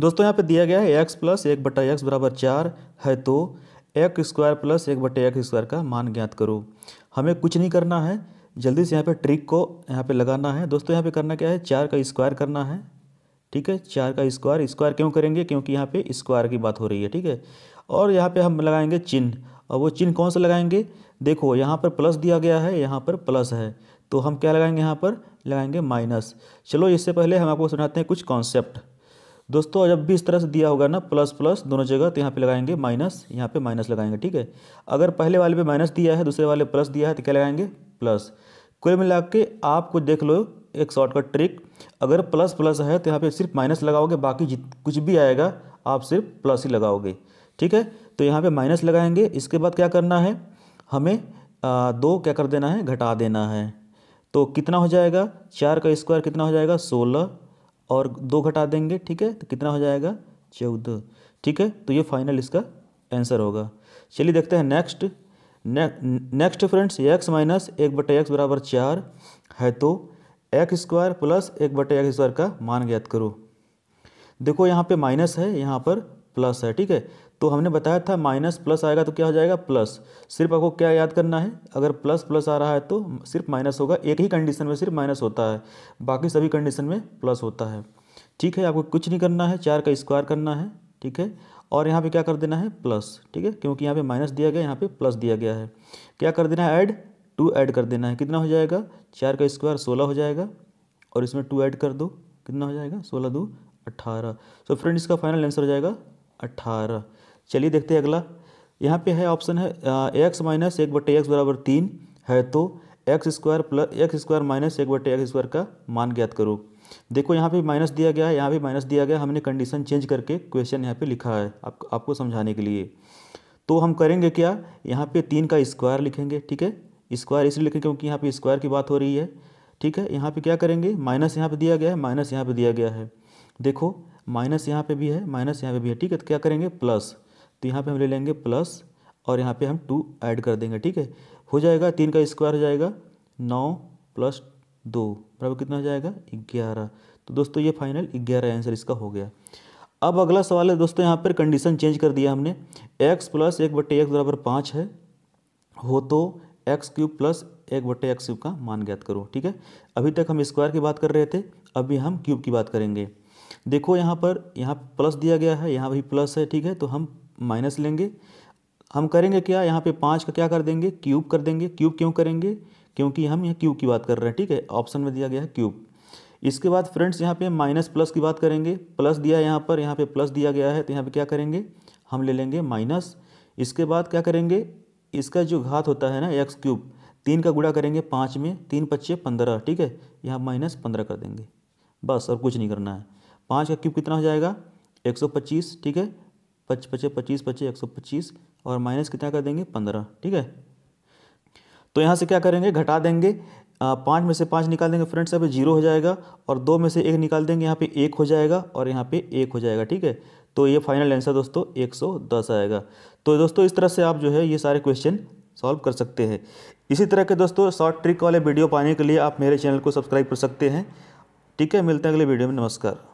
दोस्तों यहाँ पे दिया गया है एक्स प्लस एक बटा एक्स बराबर चार है तो एक स्क्वायर प्लस एक बटे एक स्क्वायर का मान ज्ञात करो हमें कुछ नहीं करना है जल्दी से यहाँ पे ट्रिक को यहाँ पे लगाना है दोस्तों यहाँ पे करना क्या है चार का स्क्वायर करना है ठीक है चार का स्क्वायर स्क्वायर क्यों करेंगे क्योंकि यहाँ पे स्क्वायर की बात हो रही है ठीक है और यहाँ पर हम लगाएंगे चिन्ह और वो चिन्ह कौन सा लगाएंगे देखो यहाँ पर प्लस दिया गया है यहाँ पर प्लस है तो हम क्या लगाएंगे यहाँ पर लगाएंगे माइनस चलो इससे पहले हम आपको सुनाते हैं कुछ कॉन्सेप्ट दोस्तों जब भी इस तरह से दिया होगा ना प्लस प्लस दोनों जगह तो यहाँ पे लगाएंगे माइनस यहाँ पे माइनस लगाएंगे ठीक है अगर पहले वाले पे माइनस दिया है दूसरे वाले प्लस दिया है तो क्या लगाएंगे प्लस कुल मिला के आपको देख लो एक शॉर्टकट ट्रिक अगर प्लस प्लस है तो यहाँ पे सिर्फ माइनस लगाओगे बाकी कुछ भी आएगा आप सिर्फ प्लस ही लगाओगे ठीक है तो यहाँ पर माइनस लगाएंगे इसके बाद क्या करना है हमें दो क्या कर देना है घटा देना है तो कितना हो जाएगा चार का स्क्वायर कितना हो जाएगा सोलह और दो घटा देंगे ठीक है तो कितना हो जाएगा चौदह ठीक है तो ये फाइनल इसका आंसर होगा चलिए देखते हैं next next friends x minus एक बटे एक्स बराबर चार है तो एक्स स्क्वायर प्लस एक बटे एक्स स्क्वायर का मान ज्ञात करो देखो यहाँ पे माइनस है यहाँ पर प्लस है ठीक है तो हमने बताया था माइनस प्लस आएगा तो क्या हो जाएगा प्लस सिर्फ आपको क्या याद करना है अगर प्लस प्लस आ रहा है तो सिर्फ माइनस होगा एक ही कंडीशन में सिर्फ माइनस होता है बाकी सभी कंडीशन में प्लस होता है ठीक है आपको कुछ नहीं करना है चार का स्क्वायर करना है ठीक है और यहाँ पे क्या कर देना है प्लस ठीक है क्योंकि यहाँ पे माइनस दिया गया यहाँ पे प्लस दिया गया है क्या कर देना है ऐड टू ऐड कर देना है कितना हो जाएगा चार का स्क्वायर सोलह हो जाएगा और इसमें टू ऐड कर दो कितना हो जाएगा सोलह दो अट्ठारह सो फ्रेंड इसका फाइनल आंसर हो जाएगा अट्ठारह चलिए देखते हैं अगला यहाँ पे है ऑप्शन है एक्स माइनस एक बटे एक्स बराबर तीन है तो x square plus x square minus एक बटे एक्स स्क्वायर का मान ज्ञात करो देखो यहाँ पे माइनस दिया गया है यहाँ भी माइनस दिया गया हमने कंडीशन चेंज करके क्वेश्चन यहाँ पे लिखा है आप, आपको समझाने के लिए तो हम करेंगे क्या यहाँ पे तीन का स्क्वायर लिखेंगे ठीक है स्क्वायर इसलिए लिखेंगे क्योंकि यहाँ पे स्क्वायर की बात हो रही है ठीक है यहाँ पे क्या करेंगे माइनस यहाँ पे दिया गया है माइनस यहाँ पे दिया गया है देखो माइनस यहाँ पे भी है माइनस यहाँ पे भी है ठीक है तो क्या करेंगे प्लस तो यहाँ पे हम ले लेंगे प्लस और यहाँ पे हम टू ऐड कर देंगे ठीक है हो जाएगा तीन का स्क्वायर हो जाएगा नौ प्लस दो बराबर कितना हो जाएगा ग्यारह तो दोस्तों ये फाइनल ग्यारह आंसर इसका हो गया अब अगला सवाल है दोस्तों यहाँ पर कंडीशन चेंज कर दिया हमने एक्स प्लस एक बटे एक्स बराबर पाँच है हो तो एक्स क्यूब प्लस एक बटे एक्स क्यूब का मान ज्ञात करो ठीक है अभी तक हम स्क्वायर की बात कर रहे थे अभी हम क्यूब की बात करेंगे देखो यहाँ पर यहाँ प्लस दिया गया है यहाँ भी प्लस है ठीक है तो हम माइनस लेंगे हम करेंगे क्या यहाँ पे पाँच का क्या कर देंगे क्यूब कर देंगे क्यूब क्यों करेंगे क्योंकि हम यहाँ क्यूब की बात कर रहे हैं ठीक है ऑप्शन में दिया गया है क्यूब इसके बाद फ्रेंड्स यहाँ पे माइनस प्लस की बात करेंगे प्लस दिया है यहाँ पर यहाँ पे प्लस दिया गया है तो यहाँ पे क्या करेंगे हम ले लेंगे माइनस इसके बाद क्या करेंगे इसका जो घात होता है ना एक्स क्यूब तीन का गुड़ा करेंगे पाँच में तीन पच्चीस पंद्रह ठीक है यहाँ माइनस पंद्रह कर देंगे बस और कुछ नहीं करना है पाँच का क्यूब कितना हो जाएगा एक सौ पच्चीस ठीक है पच पचे पच्चीस पचे एक सौ पच्चीस और माइनस कितना कर देंगे पंद्रह ठीक है तो यहाँ से क्या करेंगे घटा देंगे पाँच में से पाँच निकाल देंगे फ्रेंड्स यहाँ पे जीरो हो जाएगा और दो में से एक निकाल देंगे यहाँ पे एक हो जाएगा और यहाँ पे एक हो जाएगा ठीक है तो ये फाइनल आंसर दोस्तों एक सौ दस आएगा तो दोस्तों इस तरह से आप जो है ये सारे क्वेश्चन सॉल्व कर सकते हैं इसी तरह के दोस्तों शॉर्ट ट्रिक वाले वीडियो पाने के लिए आप मेरे चैनल को सब्सक्राइब कर सकते हैं ठीक है मिलते हैं अगले वीडियो में नमस्कार